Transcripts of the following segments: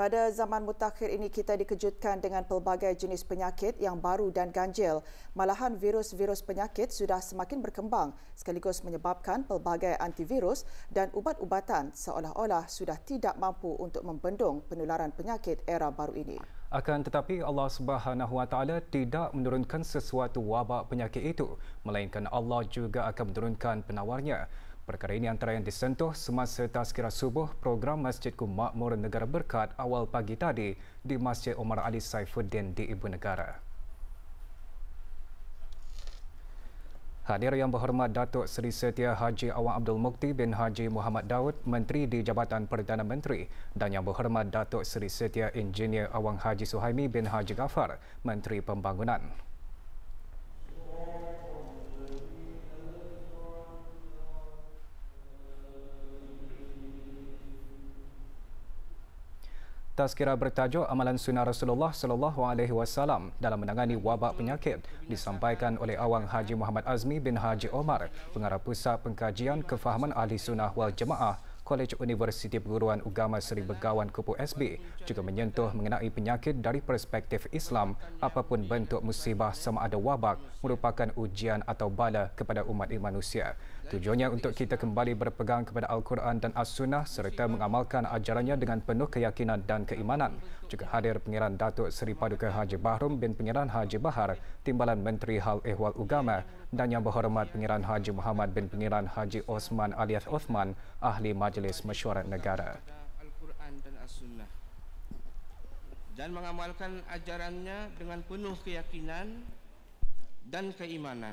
Pada zaman mutakhir ini kita dikejutkan dengan pelbagai jenis penyakit yang baru dan ganjil. Malahan virus-virus penyakit sudah semakin berkembang sekaligus menyebabkan pelbagai antivirus dan ubat-ubatan seolah-olah sudah tidak mampu untuk membendung penularan penyakit era baru ini. Akan tetapi Allah Subhanahu Wa Taala tidak menurunkan sesuatu wabak penyakit itu melainkan Allah juga akan menurunkan penawarnya. Perkara ini antara yang disentuh semasa tazkira subuh program Masjid Kumakmur Negara Berkat awal pagi tadi di Masjid Omar Ali Saifuddin di Ibu Negara. Hadir yang berhormat Datuk Seri Setia Haji Awang Abdul Mukti bin Haji Muhammad Daud, Menteri di Jabatan Perdana Menteri dan yang berhormat Datuk Seri Setia Engineer Awang Haji Suhaimi bin Haji Gafar, Menteri Pembangunan. tazkirah bertajuk Amalan Sunnah Rasulullah sallallahu alaihi wasallam dalam menangani wabak penyakit disampaikan oleh Awang Haji Muhammad Azmi bin Haji Omar, Pengarah Pusat Pengkajian Kefahaman Ahli Sunnah Wal Jemaah Kolej Universiti Perguruan Agama Seri Begawan Kupu SB juga menyentuh mengenai penyakit dari perspektif Islam apapun bentuk musibah sama ada wabak merupakan ujian atau bala kepada umat manusia. Tujuannya untuk kita kembali berpegang kepada Al-Quran dan As-Sunnah serta mengamalkan ajarannya dengan penuh keyakinan dan keimanan. Juga hadir Pengiran Datuk Seri Paduka Haji Bahrum bin Pengiran Haji Bahar, Timbalan Menteri Hal Ehwal Ugama dan yang berhormat Pengiran Haji Muhammad bin Pengiran Haji Osman alias Osman, Ahli Majlis Mesyuarat Negara. dan mengamalkan ajarannya dengan penuh keyakinan dan keimanan.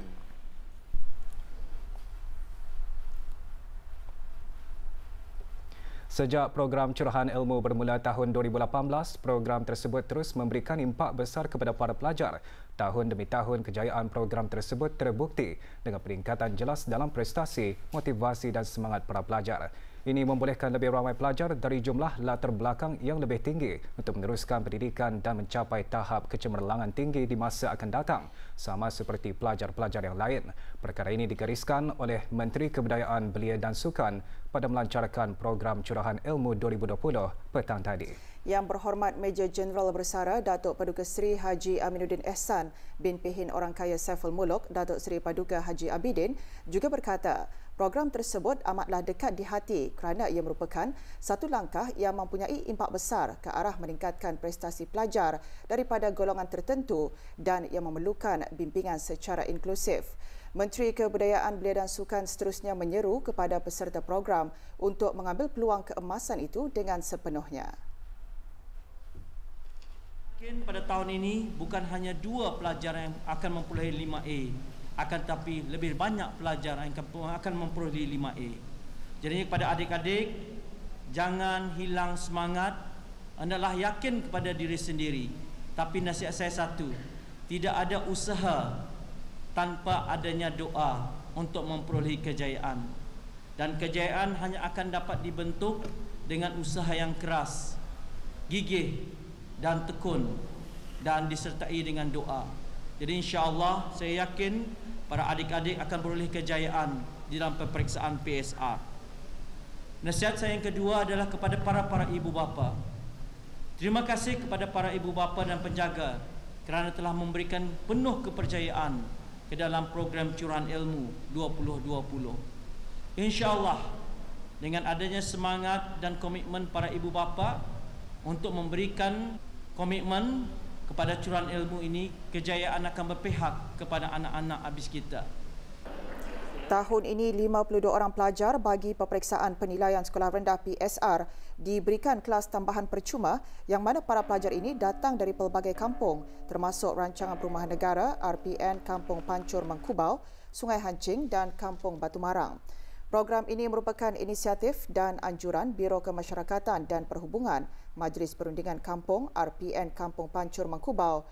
Sejak program Curahan Ilmu bermula tahun 2018, program tersebut terus memberikan impak besar kepada para pelajar. Tahun demi tahun, kejayaan program tersebut terbukti dengan peningkatan jelas dalam prestasi, motivasi dan semangat para pelajar. Ini membolehkan lebih ramai pelajar dari jumlah latar belakang yang lebih tinggi untuk meneruskan pendidikan dan mencapai tahap kecemerlangan tinggi di masa akan datang, sama seperti pelajar-pelajar yang lain. Perkara ini digariskan oleh Menteri Kebudayaan Belia dan Sukan, pada melancarkan program curahan ilmu 2020 petang tadi. Yang berhormat Meja Jeneral Bersara Datuk Paduka Seri Haji Aminuddin Ehsan bin Pihin Orang Kaya Saiful Muluk Datuk Seri Paduka Haji Abidin juga berkata program tersebut amatlah dekat di hati kerana ia merupakan satu langkah yang mempunyai impak besar ke arah meningkatkan prestasi pelajar daripada golongan tertentu dan yang memerlukan bimbingan secara inklusif. Menteri Kebudayaan Belia dan Sukan seterusnya menyeru kepada peserta program untuk mengambil peluang keemasan itu dengan sepenuhnya. Mungkin pada tahun ini bukan hanya dua pelajar yang akan memperoleh 5A akan tapi lebih banyak pelajar yang akan memperoleh 5A. Jadi kepada adik-adik jangan hilang semangat hendaklah yakin kepada diri sendiri tapi nasihat saya satu tidak ada usaha tanpa adanya doa untuk memperoleh kejayaan dan kejayaan hanya akan dapat dibentuk dengan usaha yang keras gigih dan tekun dan disertai dengan doa jadi insyaallah saya yakin para adik-adik akan beroleh kejayaan di dalam peperiksaan PSA nasihat saya yang kedua adalah kepada para para ibu bapa terima kasih kepada para ibu bapa dan penjaga kerana telah memberikan penuh kepercayaan ke dalam program curahan ilmu 2020. Insyaallah dengan adanya semangat dan komitmen para ibu bapa untuk memberikan komitmen kepada curahan ilmu ini kejayaan akan berpihak kepada anak-anak abis kita. Tahun ini 52 orang pelajar bagi peperiksaan penilaian sekolah rendah PSR diberikan kelas tambahan percuma yang mana para pelajar ini datang dari pelbagai kampung termasuk rancangan perumahan negara RPN Kampung Pancur Mengkubau, Sungai Hancing dan Kampung Batu Marang. Program ini merupakan inisiatif dan anjuran Biro Kemasyarakatan dan Perhubungan Majlis Perundingan Kampung RPN Kampung Pancur Mengkubau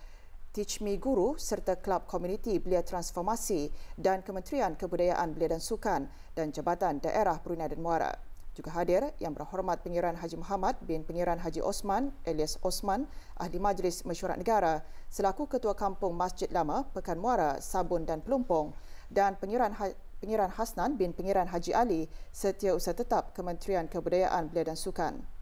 Teach Me Guru serta Klub Komuniti Belia Transformasi dan Kementerian Kebudayaan Belia dan Sukan dan Jabatan Daerah Brunei dan Muara. Juga hadir yang berhormat Pengiran Haji Muhammad bin Pengiran Haji Osman alias Osman, Ahli Majlis Mesyuarat Negara selaku Ketua Kampung Masjid Lama, Pekan Muara, Sabun dan Pelumpong dan Pengiran ha- Pengiran Hasnan bin Pengiran Haji Ali, Setiausaha Tetap Kementerian Kebudayaan Belia dan Sukan.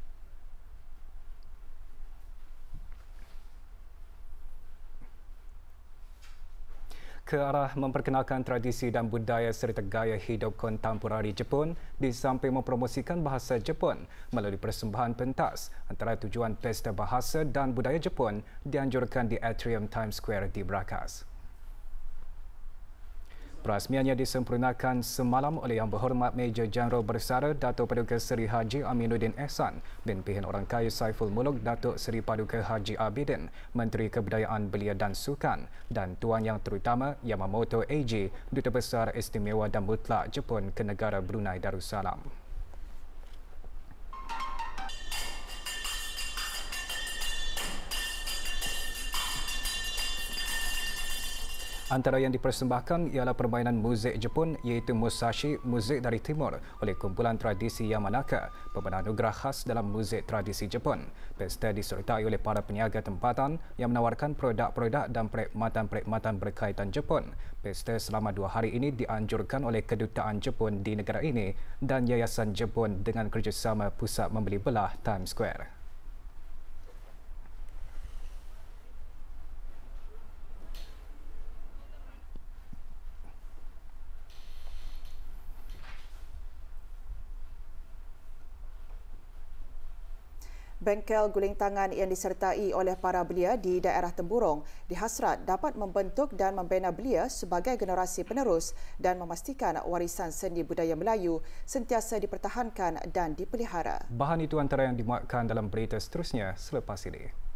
ke arah memperkenalkan tradisi dan budaya serta gaya hidup kontemporari Jepun di samping mempromosikan bahasa Jepun melalui persembahan pentas antara tujuan Pesta Bahasa dan Budaya Jepun dianjurkan di Atrium Times Square di Brakas. Perasmiannya disempurnakan semalam oleh Yang Berhormat Major Jeneral Bersara Datuk Paduka Seri Haji Aminuddin Ehsan bin pihin orang kaya Saiful Muluk Datuk Seri Paduka Haji Abidin, Menteri Kebudayaan Belia dan Sukan dan Tuan Yang Terutama Yamamoto Eiji, Duta Besar Istimewa dan Mutlak Jepun ke negara Brunei Darussalam. Antara yang dipersembahkan ialah permainan muzik Jepun iaitu Musashi Muzik dari Timur oleh kumpulan tradisi Yamanaka, pemenang anugerah khas dalam muzik tradisi Jepun. Pesta disertai oleh para peniaga tempatan yang menawarkan produk-produk dan perkhidmatan-perkhidmatan berkaitan Jepun. Pesta selama dua hari ini dianjurkan oleh Kedutaan Jepun di negara ini dan Yayasan Jepun dengan kerjasama Pusat Membeli Belah Times Square. Bengkel tangan yang disertai oleh para belia di daerah Temburong dihasrat dapat membentuk dan membina belia sebagai generasi penerus dan memastikan warisan seni budaya Melayu sentiasa dipertahankan dan dipelihara. Bahan itu antara yang dimuatkan dalam berita seterusnya selepas ini.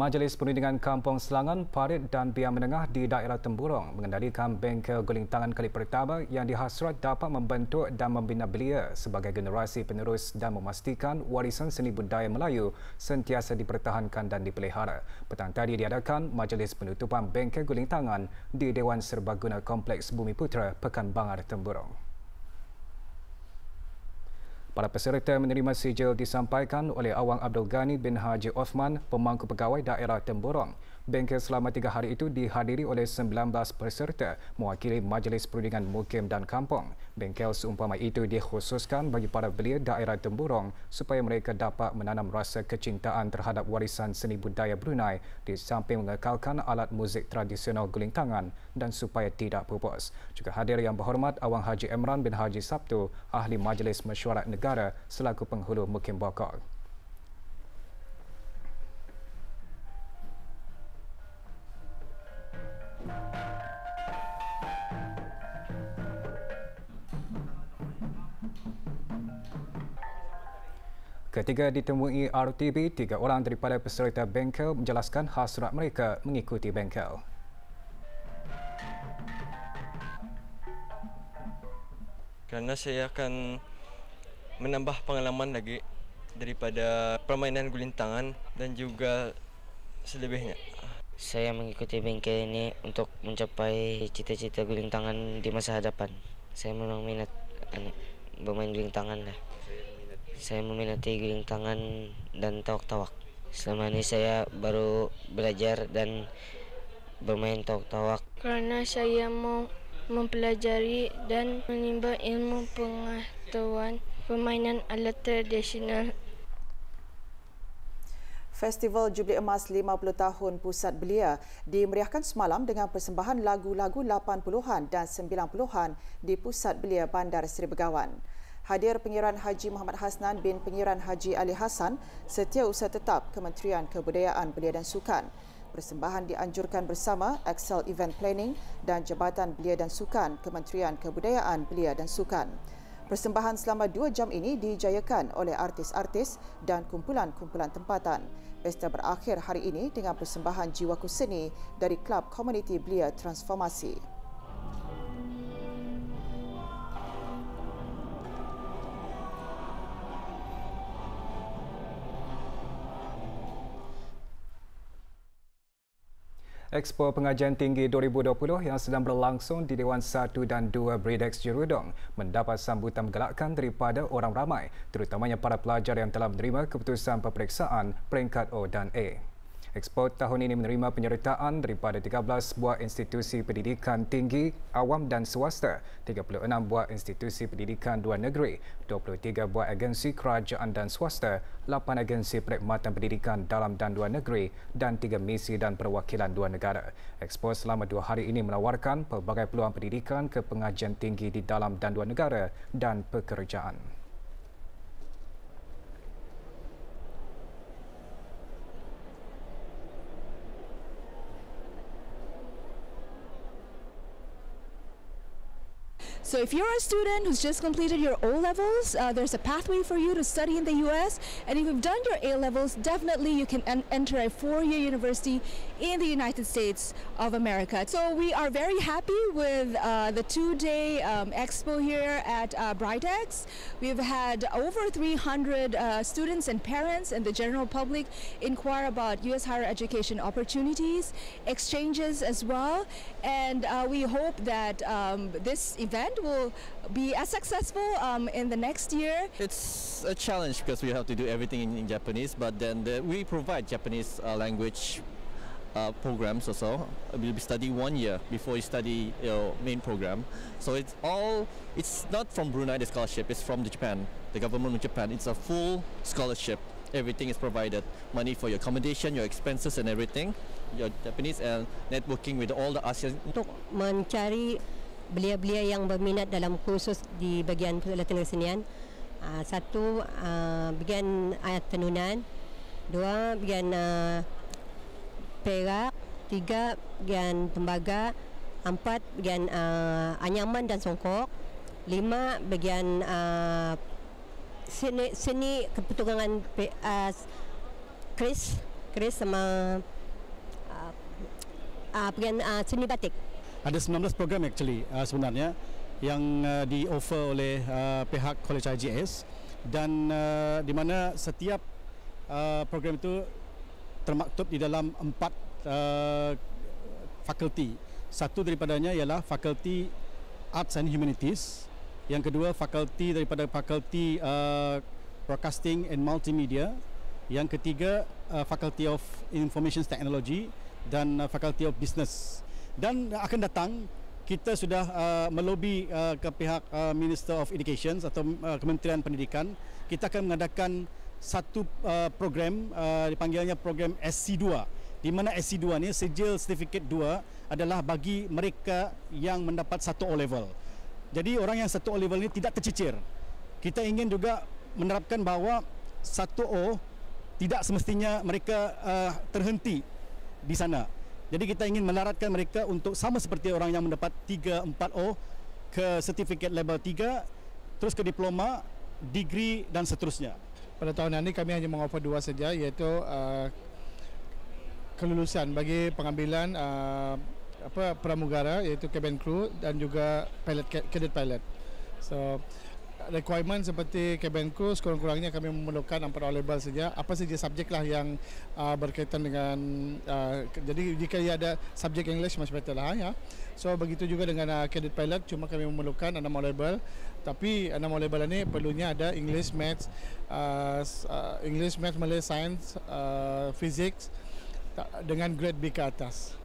Majlis Perundingan Kampung Selangan, Parit dan Biar Menengah di daerah Temburong mengendalikan bengkel guling tangan kali pertama yang dihasrat dapat membentuk dan membina belia sebagai generasi penerus dan memastikan warisan seni budaya Melayu sentiasa dipertahankan dan dipelihara. Petang tadi diadakan Majlis Penutupan Bengkel Guling Tangan di Dewan Serbaguna Kompleks Bumi Putra, Bangar Temburong. Para peserta menerima sijil disampaikan oleh Awang Abdul Ghani bin Haji Osman, pemangku pegawai daerah Temburong Bengkel selama tiga hari itu dihadiri oleh 19 peserta mewakili Majlis Perundingan Mukim dan Kampung. Bengkel seumpama itu dikhususkan bagi para belia daerah Temburong supaya mereka dapat menanam rasa kecintaan terhadap warisan seni budaya Brunei di samping mengekalkan alat muzik tradisional guling tangan dan supaya tidak pupus. Juga hadir yang berhormat Awang Haji Emran bin Haji Sabtu, Ahli Majlis Mesyuarat Negara selaku penghulu Mukim Bokok. Ketika ditemui RTB, tiga orang daripada peserta bengkel menjelaskan hasrat mereka mengikuti bengkel. Kerana saya akan menambah pengalaman lagi daripada permainan gulintangan dan juga selebihnya. Saya mengikuti bengkel ini untuk mencapai cita-cita gulintangan di masa hadapan. Saya memang minat eh, bermain gulintangan lah saya meminati giling tangan dan tawak-tawak. Selama ini saya baru belajar dan bermain tawak-tawak. Karena saya mau mempelajari dan menimba ilmu pengetahuan permainan alat tradisional. Festival Jubli Emas 50 tahun Pusat Belia dimeriahkan semalam dengan persembahan lagu-lagu 80-an dan 90-an di Pusat Belia Bandar Seri Begawan hadir Pengiran Haji Muhammad Hasnan bin Pengiran Haji Ali Hasan, Setiausaha Tetap Kementerian Kebudayaan Belia dan Sukan. Persembahan dianjurkan bersama Excel Event Planning dan Jabatan Belia dan Sukan Kementerian Kebudayaan Belia dan Sukan. Persembahan selama dua jam ini dijayakan oleh artis-artis dan kumpulan-kumpulan tempatan. Pesta berakhir hari ini dengan persembahan jiwaku seni dari Klub Komuniti Belia Transformasi. Expo Pengajian Tinggi 2020 yang sedang berlangsung di Dewan 1 dan 2 Bridex Jerudong mendapat sambutan menggelakkan daripada orang ramai, terutamanya para pelajar yang telah menerima keputusan peperiksaan peringkat O dan A. Expo tahun ini menerima penyertaan daripada 13 buah institusi pendidikan tinggi awam dan swasta, 36 buah institusi pendidikan luar negeri, 23 buah agensi kerajaan dan swasta, 8 agensi perkhidmatan pendidikan dalam dan luar negeri dan 3 misi dan perwakilan dua negara. Expo selama dua hari ini menawarkan pelbagai peluang pendidikan ke pengajian tinggi di dalam dan luar negara dan pekerjaan. So if you're a student who's just completed your O-levels, uh, there's a pathway for you to study in the U.S. And if you've done your A-levels, definitely you can en enter a four-year university in the United States of America. So we are very happy with uh, the two-day um, expo here at uh, We've had over 300 uh, students and parents and the general public inquire about U.S. higher education opportunities, exchanges as well, and uh, we hope that um, this event will be as successful um, in the next year. It's a challenge because we have to do everything in, in Japanese, but then the, we provide Japanese uh, language uh, programs or so. You'll be studying one year before you study your main program. So it's all, it's not from Brunei, the scholarship, it's from the Japan, the government of Japan. It's a full scholarship. Everything is provided. Money for your accommodation, your expenses and everything. Your Japanese and networking with all the ASEAN. Untuk mencari belia-belia yang berminat dalam kursus di bagian pelatihan kesenian. Uh, satu, uh, bagian ayat tenunan. Dua, bagian uh, Perak, tiga bagian tembaga, empat bagian uh, eh, anyaman dan songkok, lima bagian uh, eh, seni, seni kepentingan uh, eh, Chris, Chris sama uh, uh, ah, bagian uh, seni batik. Ada 19 program actually uh, sebenarnya yang uh, di offer oleh uh, pihak College IGS dan uh, di mana setiap uh, program itu termaktub di dalam empat uh, fakulti. Satu daripadanya ialah Fakulti Arts and Humanities. Yang kedua fakulti daripada Fakulti uh, Broadcasting and Multimedia. Yang ketiga uh, Fakulti of Information Technology dan uh, Fakulti of Business. Dan akan datang kita sudah uh, melobi uh, ke pihak uh, Minister of Education atau uh, Kementerian Pendidikan kita akan mengadakan satu uh, program uh, dipanggilnya program SC2 di mana SC2 ni sijil sertifikat 2 adalah bagi mereka yang mendapat satu O level. Jadi orang yang satu O level ni tidak tercicir. Kita ingin juga menerapkan bahawa satu O tidak semestinya mereka uh, terhenti di sana. Jadi kita ingin melaratkan mereka untuk sama seperti orang yang mendapat 3 4 O ke sertifikat level 3 terus ke diploma, degree dan seterusnya pada tahun ini kami hanya mengoffer dua saja iaitu uh, kelulusan bagi pengambilan uh, apa pramugara iaitu cabin crew dan juga pilot cadet pilot so requirement seperti cabin crew sekurang-kurangnya kami memerlukan empat oleh bal saja apa saja subjek lah yang uh, berkaitan dengan uh, jadi jika ada subjek English macam better lah ya so begitu juga dengan uh, cadet pilot cuma kami memerlukan enam oleh bal tapi enam oleh bal ini perlunya ada English maths uh, uh, English maths Malay science uh, physics dengan grade B ke atas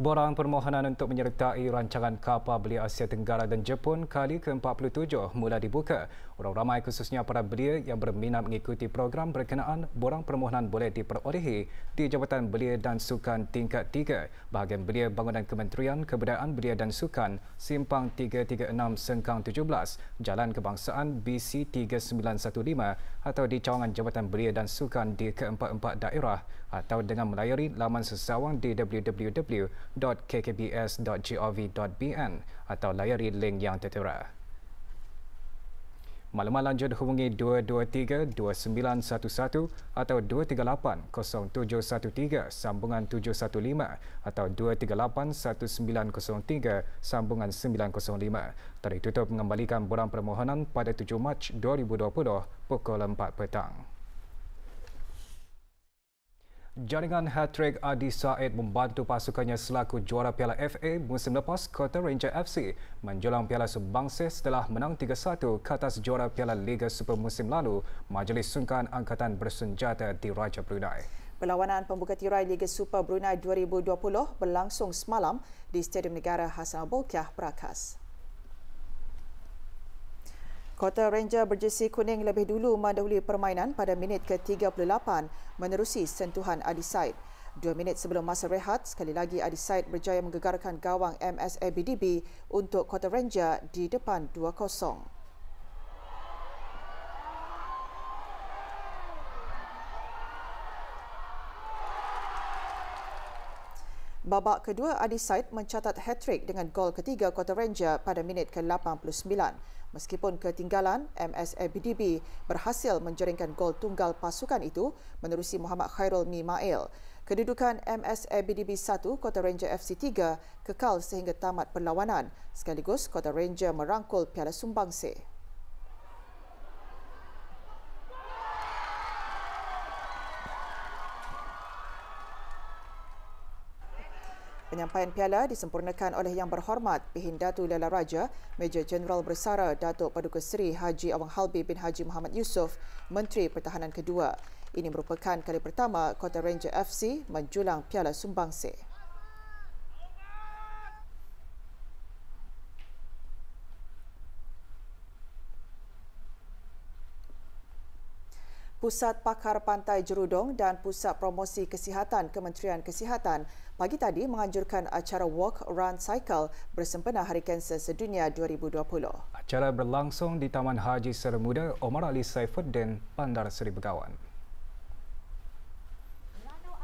borang permohonan untuk menyertai rancangan kapal Belia Asia Tenggara dan Jepun kali ke-47 mula dibuka Orang ramai khususnya para belia yang berminat mengikuti program berkenaan borang permohonan boleh diperolehi di Jabatan Belia dan Sukan Tingkat 3, bahagian belia Bangunan Kementerian Kebudayaan Belia dan Sukan, Simpang 336 Sengkang 17, Jalan Kebangsaan BC 3915 atau di cawangan Jabatan Belia dan Sukan di keempat-empat daerah atau dengan melayari laman sesawang di www.kkbs.gov.bn atau layari link yang tertera. Malam-malam jangan hubungi 223-2911 atau 238-0713 sambungan 715 atau 238-1903 sambungan 905. tarikh tutup mengembalikan bulan permohonan pada 7 Mac 2020 pukul 4 petang. Jaringan hat-trick Adi Said membantu pasukannya selaku juara Piala FA musim lepas Kota Ranger FC menjulang Piala Sebangsa setelah menang 3-1 ke atas juara Piala Liga Super musim lalu Majlis Sungkan Angkatan Bersenjata di Raja Brunei. Perlawanan pembuka tirai Liga Super Brunei 2020 berlangsung semalam di Stadium Negara Hasan Bolkiah, Perakas. Kota Ranger berjersi kuning lebih dulu mendahului permainan pada minit ke-38 menerusi sentuhan Adi Said. Dua minit sebelum masa rehat, sekali lagi Adi Said berjaya menggegarkan gawang MSABDB untuk Kota Ranger di depan 2-0. Babak kedua Adi Said mencatat hat-trick dengan gol ketiga Kota Ranger pada minit ke-89 meskipun ketinggalan MSABDB berhasil menjaringkan gol tunggal pasukan itu menerusi Muhammad Khairul Mimail. Kedudukan MSABDB 1 Kota Ranger FC 3 kekal sehingga tamat perlawanan sekaligus Kota Ranger merangkul Piala Sumbangsih. penyampaian piala disempurnakan oleh Yang Berhormat Pihin Datu Lela Raja, Major Jeneral Bersara Datuk Paduka Seri Haji Awang Halbi bin Haji Muhammad Yusof, Menteri Pertahanan Kedua. Ini merupakan kali pertama Kota Ranger FC menjulang Piala Sumbangsih. Pusat Pakar Pantai Jerudong dan Pusat Promosi Kesihatan Kementerian Kesihatan pagi tadi menganjurkan acara Walk Run Cycle bersempena Hari Kanser Sedunia 2020. Acara berlangsung di Taman Haji Seremuda Omar Ali Saifuddin, Pandar Seri Begawan.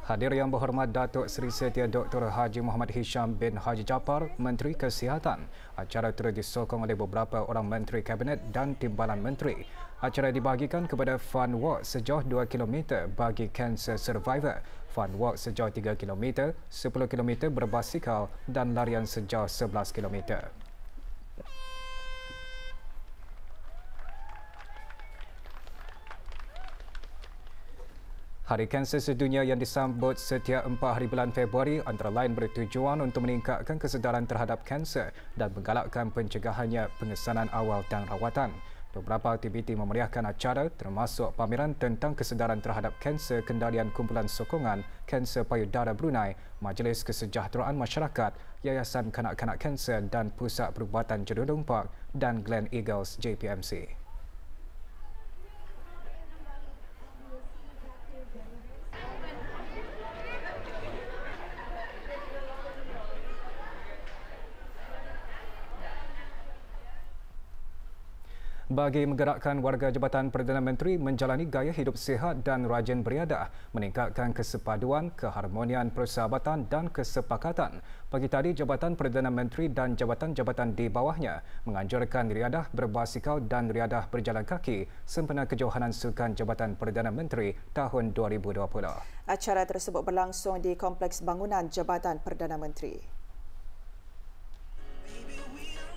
Hadir yang berhormat Datuk Seri Setia Dr. Haji Muhammad Hisham bin Haji Jafar, Menteri Kesihatan. Acara turut disokong oleh beberapa orang Menteri Kabinet dan Timbalan Menteri. Acara dibagikan kepada Fun Walk sejauh 2 km bagi Cancer Survivor, Fun Walk sejauh 3 km, 10 km berbasikal dan larian sejauh 11 km. Hari Kanser Sedunia yang disambut setiap empat hari bulan Februari antara lain bertujuan untuk meningkatkan kesedaran terhadap kanser dan menggalakkan pencegahannya pengesanan awal dan rawatan. Beberapa aktiviti memeriahkan acara termasuk pameran tentang kesedaran terhadap kanser kendalian kumpulan sokongan Kanser Payudara Brunei, Majlis Kesejahteraan Masyarakat, Yayasan Kanak-Kanak Kanser dan Pusat Perubatan Jerudung Park dan Glen Eagles JPMC. bagi menggerakkan warga Jabatan Perdana Menteri menjalani gaya hidup sihat dan rajin beriadah, meningkatkan kesepaduan, keharmonian persahabatan dan kesepakatan. Pagi tadi, Jabatan Perdana Menteri dan jabatan-jabatan di bawahnya menganjurkan riadah berbasikal dan riadah berjalan kaki sempena kejohanan sukan Jabatan Perdana Menteri tahun 2020. Acara tersebut berlangsung di Kompleks Bangunan Jabatan Perdana Menteri.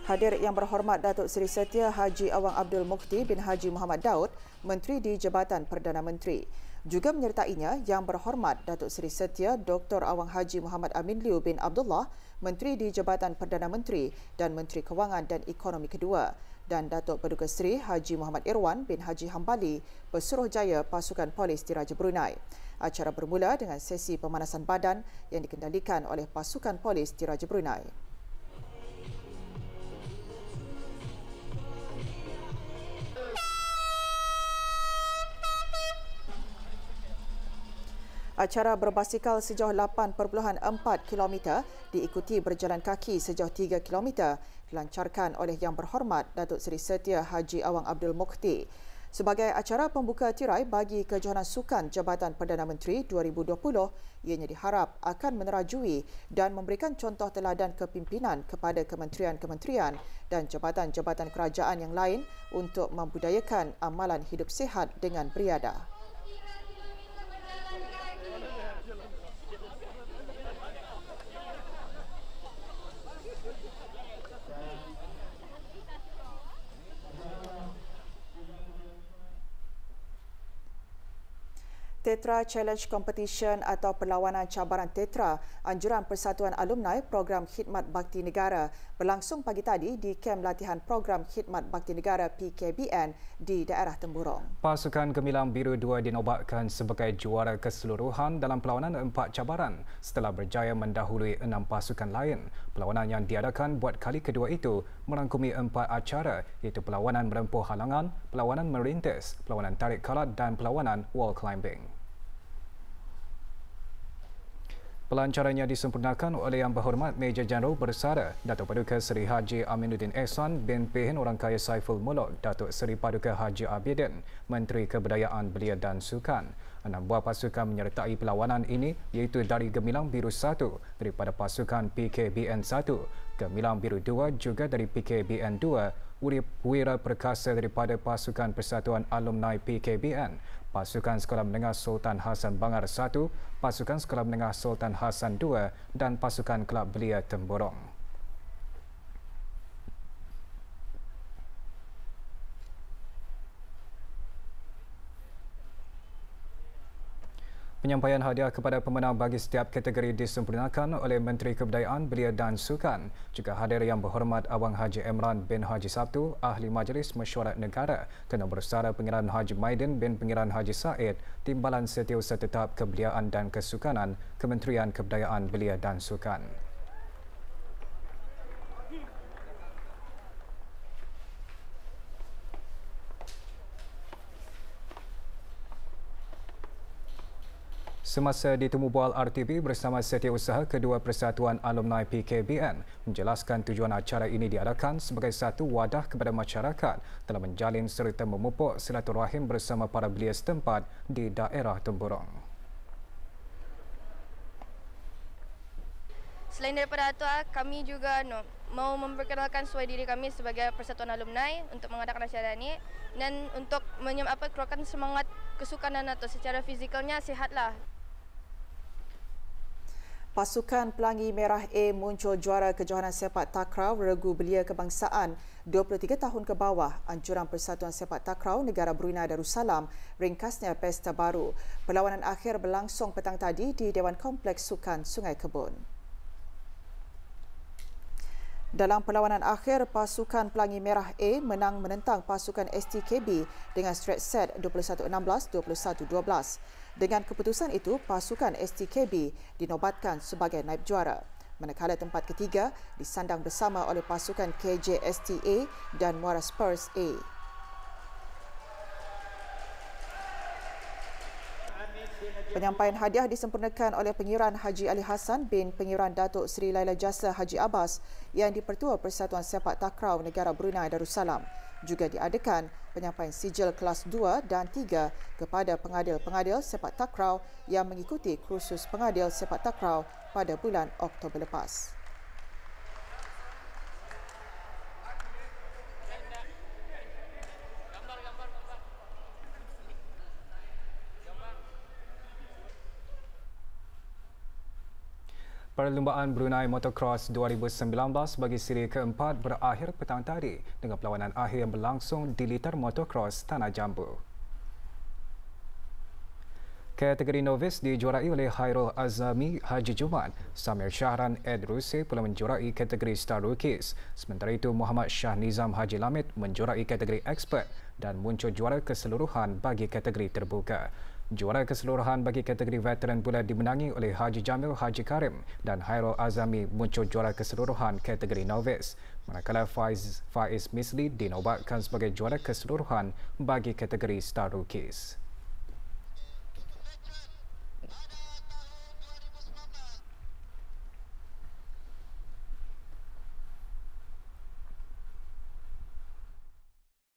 Hadir Yang Berhormat Datuk Seri Setia Haji Awang Abdul Mukti bin Haji Muhammad Daud, Menteri di Jabatan Perdana Menteri. Juga menyertainya Yang Berhormat Datuk Seri Setia Dr. Awang Haji Muhammad Amin Liu bin Abdullah, Menteri di Jabatan Perdana Menteri dan Menteri Kewangan dan Ekonomi Kedua dan Datuk Paduka Seri Haji Muhammad Irwan bin Haji Hambali, Pesuruhjaya Pasukan Polis di Raja Brunei. Acara bermula dengan sesi pemanasan badan yang dikendalikan oleh Pasukan Polis di Raja Brunei. Acara berbasikal sejauh 8.4 km diikuti berjalan kaki sejauh 3 km dilancarkan oleh Yang Berhormat Datuk Seri Setia Haji Awang Abdul Mukti. Sebagai acara pembuka tirai bagi Kejohanan Sukan Jabatan Perdana Menteri 2020, ianya diharap akan menerajui dan memberikan contoh teladan kepimpinan kepada kementerian-kementerian dan jabatan-jabatan kerajaan yang lain untuk membudayakan amalan hidup sihat dengan beriadah. Tetra Challenge Competition atau perlawanan cabaran Tetra Anjuran Persatuan Alumni Program Khidmat Bakti Negara berlangsung pagi tadi di Kem Latihan Program Khidmat Bakti Negara PKBN di daerah Temburong. Pasukan Gemilang Biru 2 dinobatkan sebagai juara keseluruhan dalam perlawanan empat cabaran setelah berjaya mendahului enam pasukan lain. Perlawanan yang diadakan buat kali kedua itu merangkumi empat acara iaitu perlawanan merempuh halangan, perlawanan merintis, perlawanan tarik kalat dan perlawanan wall climbing. Pelancarannya disempurnakan oleh Yang Berhormat Major Jeneral Bersara Datuk Paduka Seri Haji Aminuddin Ehsan bin Pihin Orang Kaya Saiful Mulok Datuk Seri Paduka Haji Abidin Menteri Kebudayaan Belia dan Sukan Enam buah pasukan menyertai perlawanan ini iaitu dari Gemilang Biru 1 daripada pasukan PKBN 1 Gemilang Biru 2 juga dari PKBN Urip wira perkasa daripada Pasukan Persatuan Alumni PKBN, Pasukan Sekolah Menengah Sultan Hasan Bangar 1, Pasukan Sekolah Menengah Sultan Hasan 2 dan Pasukan Kelab Belia Temborong. Penyampaian hadiah kepada pemenang bagi setiap kategori disempurnakan oleh Menteri Kebudayaan, Belia dan Sukan. Juga hadir yang berhormat Awang Haji Emran bin Haji Sabtu, Ahli Majlis Mesyuarat Negara, Tuan Bersara Pengiran Haji Maidin bin Pengiran Haji Said, Timbalan Setiausaha Tetap Kebudayaan dan Kesukanan, Kementerian Kebudayaan, Belia dan Sukan. semasa ditemu bual RTB bersama Setiausaha Kedua Persatuan Alumni PKBN menjelaskan tujuan acara ini diadakan sebagai satu wadah kepada masyarakat dalam menjalin serta memupuk silaturahim bersama para belia setempat di daerah Temburong. Selain daripada itu, ah, kami juga no, mau memperkenalkan suai diri kami sebagai Persatuan Alumni untuk mengadakan acara ini dan untuk menyem apa keluarkan semangat kesukanan atau secara fizikalnya sihatlah. Pasukan Pelangi Merah A muncul juara kejohanan sepak takraw regu belia kebangsaan 23 tahun ke bawah ancuran Persatuan Sepak Takraw Negara Brunei Darussalam ringkasnya pesta baru. Perlawanan akhir berlangsung petang tadi di Dewan Kompleks Sukan Sungai Kebun. Dalam perlawanan akhir, pasukan Pelangi Merah A menang menentang pasukan STKB dengan straight set 21-16, 21-12. Dengan keputusan itu, pasukan STKB dinobatkan sebagai naib juara. Manakala tempat ketiga disandang bersama oleh pasukan KJSTA dan Muara Spurs A. Penyampaian hadiah disempurnakan oleh Pengiran Haji Ali Hassan bin Pengiran Datuk Seri Laila Jasa Haji Abbas yang dipertua Persatuan Sepak Takraw Negara Brunei Darussalam juga diadakan penyampaian sijil kelas 2 dan 3 kepada pengadil-pengadil sepak takraw yang mengikuti kursus pengadil sepak takraw pada bulan Oktober lepas. Perlumbaan Brunei Motocross 2019 bagi siri keempat berakhir petang tadi dengan perlawanan akhir yang berlangsung di Litar Motocross Tanah Jambu. Kategori novice dijuarai oleh Hairul Azami Haji Juman. Samir Syahran Ed Rusi pula menjuarai kategori Star Rookies. Sementara itu, Muhammad Shah Nizam Haji Lamid menjuarai kategori expert dan muncul juara keseluruhan bagi kategori terbuka. Juara keseluruhan bagi kategori veteran pula dimenangi oleh Haji Jamil Haji Karim dan Hairul Azami muncul juara keseluruhan kategori novice. Manakala Faiz, Faiz Misli dinobatkan sebagai juara keseluruhan bagi kategori Star Rookies.